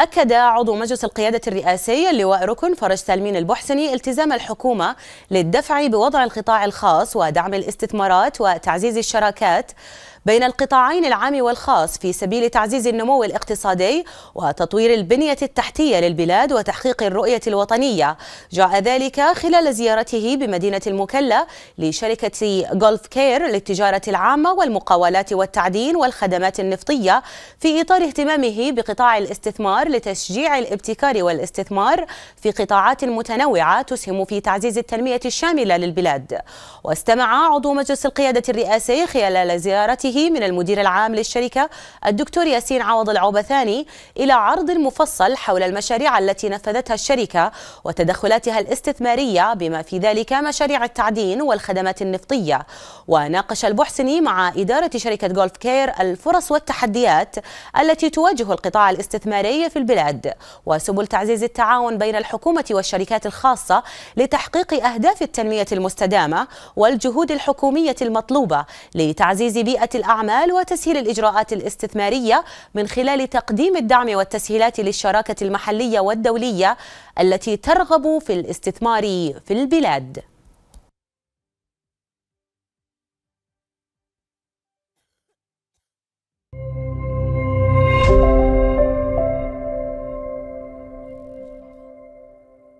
أكد عضو مجلس القيادة الرئاسي اللواء ركن فرج سالمين البحسني التزام الحكومة للدفع بوضع القطاع الخاص ودعم الاستثمارات وتعزيز الشراكات بين القطاعين العام والخاص في سبيل تعزيز النمو الاقتصادي وتطوير البنية التحتية للبلاد وتحقيق الرؤية الوطنية جاء ذلك خلال زيارته بمدينة المكلا لشركة غولف كير للتجارة العامة والمقاولات والتعدين والخدمات النفطية في إطار اهتمامه بقطاع الاستثمار لتشجيع الابتكار والاستثمار في قطاعات متنوعة تسهم في تعزيز التنمية الشاملة للبلاد واستمع عضو مجلس القيادة الرئاسي خلال زيارته بوجهته من المدير العام للشركة الدكتور ياسين عوض العوبثاني إلى عرض مفصل حول المشاريع التي نفذتها الشركة وتدخلاتها الاستثمارية بما في ذلك مشاريع التعدين والخدمات النفطية وناقش البحسني مع إدارة شركة جولف كير الفرص والتحديات التي تواجه القطاع الاستثماري في البلاد وسبل تعزيز التعاون بين الحكومة والشركات الخاصة لتحقيق أهداف التنمية المستدامة والجهود الحكومية المطلوبة لتعزيز بيئة الأعمال وتسهيل الإجراءات الاستثمارية من خلال تقديم الدعم والتسهيلات للشراكة المحلية والدولية التي ترغب في الاستثمار في البلاد